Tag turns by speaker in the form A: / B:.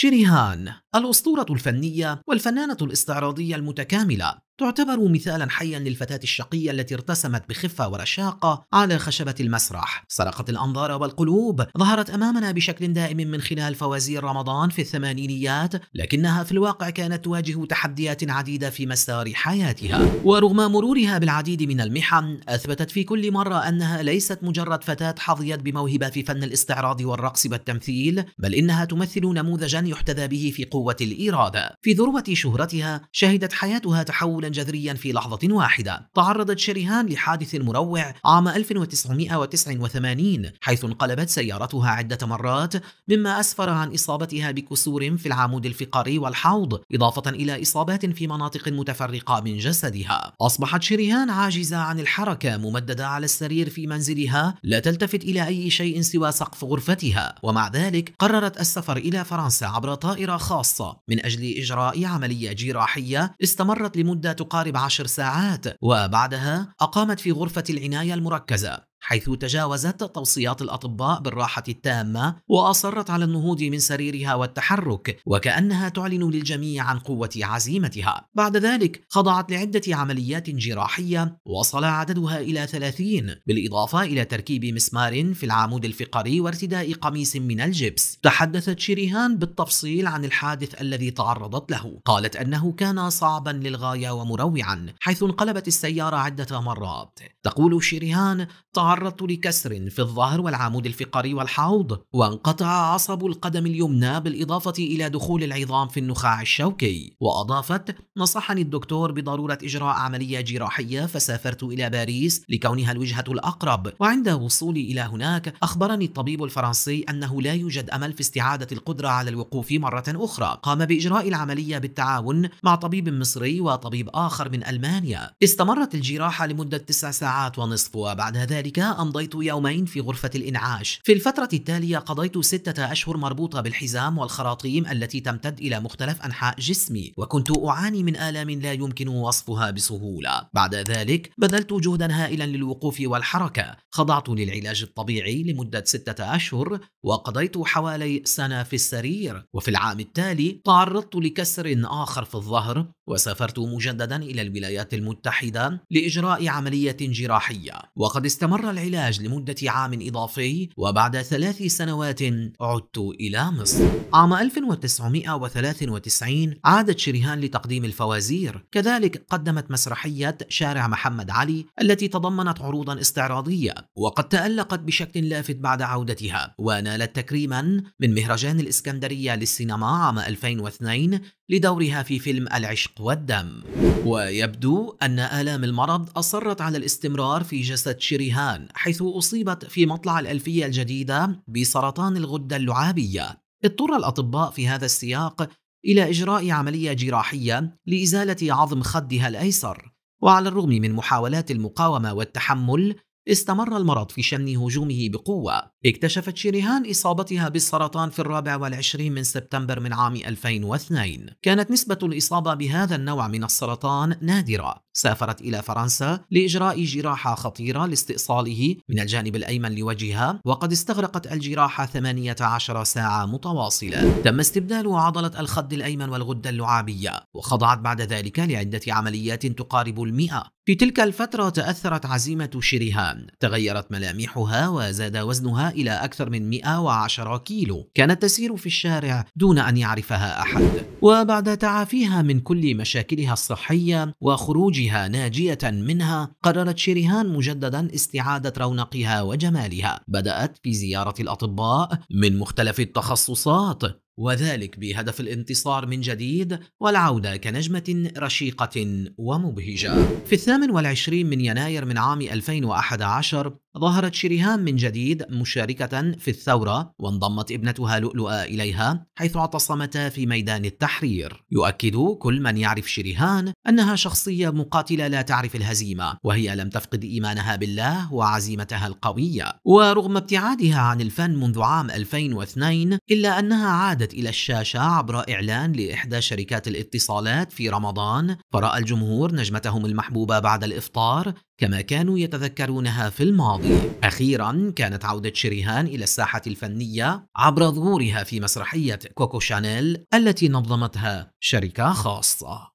A: شيريهان الأسطورة الفنية والفنانة الاستعراضية المتكاملة تعتبر مثالا حيا للفتاة الشقية التي ارتسمت بخفة ورشاقة على خشبة المسرح سرقت الأنظار والقلوب ظهرت أمامنا بشكل دائم من خلال فوازير رمضان في الثمانينيات لكنها في الواقع كانت تواجه تحديات عديدة في مسار حياتها ورغم مرورها بالعديد من المحن أثبتت في كل مرة أنها ليست مجرد فتاة حظيت بموهبة في فن الاستعراض والرقص والتمثيل بل إنها تمثل نموذجا يحتذى به في قوة الإرادة في ذروة شهرتها شهدت حياتها تحولا جذريا في لحظة واحدة تعرضت شريهان لحادث مروع عام 1989 حيث انقلبت سيارتها عدة مرات مما أسفر عن إصابتها بكسور في العمود الفقري والحوض إضافة إلى إصابات في مناطق متفرقة من جسدها أصبحت شريهان عاجزة عن الحركة ممددة على السرير في منزلها لا تلتفت إلى أي شيء سوى سقف غرفتها ومع ذلك قررت السفر إلى فرنسا عبر طائرة خاصة من أجل إجراء عملية جراحية استمرت لمدة تقارب عشر ساعات وبعدها أقامت في غرفة العناية المركزة حيث تجاوزت توصيات الأطباء بالراحة التامة وأصرت على النهوض من سريرها والتحرك وكأنها تعلن للجميع عن قوة عزيمتها بعد ذلك خضعت لعدة عمليات جراحية وصل عددها إلى 30 بالإضافة إلى تركيب مسمار في العمود الفقري وارتداء قميص من الجبس تحدثت شيريهان بالتفصيل عن الحادث الذي تعرضت له قالت أنه كان صعبا للغاية ومروعا حيث انقلبت السيارة عدة مرات تقول شيريهان تعرضت لكسر في الظهر والعمود الفقري والحوض وانقطع عصب القدم اليمنى بالإضافة إلى دخول العظام في النخاع الشوكي وأضافت نصحني الدكتور بضرورة إجراء عملية جراحية فسافرت إلى باريس لكونها الوجهة الأقرب وعند وصولي إلى هناك أخبرني الطبيب الفرنسي أنه لا يوجد أمل في استعادة القدرة على الوقوف مرة أخرى قام بإجراء العملية بالتعاون مع طبيب مصري وطبيب آخر من ألمانيا استمرت الجراحة لمدة تسع ساعات ونصف وبعد ذلك أمضيت يومين في غرفة الإنعاش في الفترة التالية قضيت ستة أشهر مربوطة بالحزام والخراطيم التي تمتد إلى مختلف أنحاء جسمي وكنت أعاني من آلام لا يمكن وصفها بسهولة بعد ذلك بذلت جهدا هائلا للوقوف والحركة خضعت للعلاج الطبيعي لمدة ستة أشهر وقضيت حوالي سنة في السرير وفي العام التالي تعرضت لكسر آخر في الظهر وسافرت مجددا إلى الولايات المتحدة لإجراء عملية جراحية وقد استمر العلاج لمدة عام إضافي وبعد ثلاث سنوات عدت إلى مصر عام 1993 عادت شريهان لتقديم الفوازير كذلك قدمت مسرحية شارع محمد علي التي تضمنت عروضا استعراضية وقد تألقت بشكل لافت بعد عودتها ونالت تكريما من مهرجان الإسكندرية للسينما عام 2002 لدورها في فيلم العشق والدم ويبدو أن آلام المرض أصرت على الاستمرار في جسد شريهان حيث أصيبت في مطلع الألفية الجديدة بسرطان الغدة اللعابية اضطر الأطباء في هذا السياق إلى إجراء عملية جراحية لإزالة عظم خدها الأيسر وعلى الرغم من محاولات المقاومة والتحمل استمر المرض في شن هجومه بقوة اكتشفت شيريهان إصابتها بالسرطان في الرابع والعشرين من سبتمبر من عام 2002 كانت نسبة الإصابة بهذا النوع من السرطان نادرة سافرت إلى فرنسا لإجراء جراحة خطيرة لاستئصاله من الجانب الأيمن لوجهها وقد استغرقت الجراحة 18 ساعة متواصلة تم استبدال عضلة الخد الأيمن والغدة اللعابية وخضعت بعد ذلك لعدة عمليات تقارب المئة في تلك الفترة تأثرت عزيمة شيريهان تغيرت ملامحها وزاد وزنها إلى أكثر من 110 كيلو كانت تسير في الشارع دون أن يعرفها أحد وبعد تعافيها من كل مشاكلها الصحية وخروجها ناجية منها قررت شيريهان مجددا استعادة رونقها وجمالها بدأت في زيارة الأطباء من مختلف التخصصات وذلك بهدف الانتصار من جديد والعودة كنجمة رشيقة ومبهجة في الثامن والعشرين من يناير من عام 2011 ظهرت شريهان من جديد مشاركة في الثورة وانضمت ابنتها لؤلؤة إليها حيث اعتصمتا في ميدان التحرير يؤكد كل من يعرف شريهان أنها شخصية مقاتلة لا تعرف الهزيمة وهي لم تفقد إيمانها بالله وعزيمتها القوية ورغم ابتعادها عن الفن منذ عام 2002 إلا أنها عادت إلى الشاشة عبر إعلان لإحدى شركات الاتصالات في رمضان فرأى الجمهور نجمتهم المحبوبة بعد الإفطار كما كانوا يتذكرونها في الماضي أخيرا كانت عودة شريهان إلى الساحة الفنية عبر ظهورها في مسرحية كوكو شانيل التي نظمتها شركة خاصة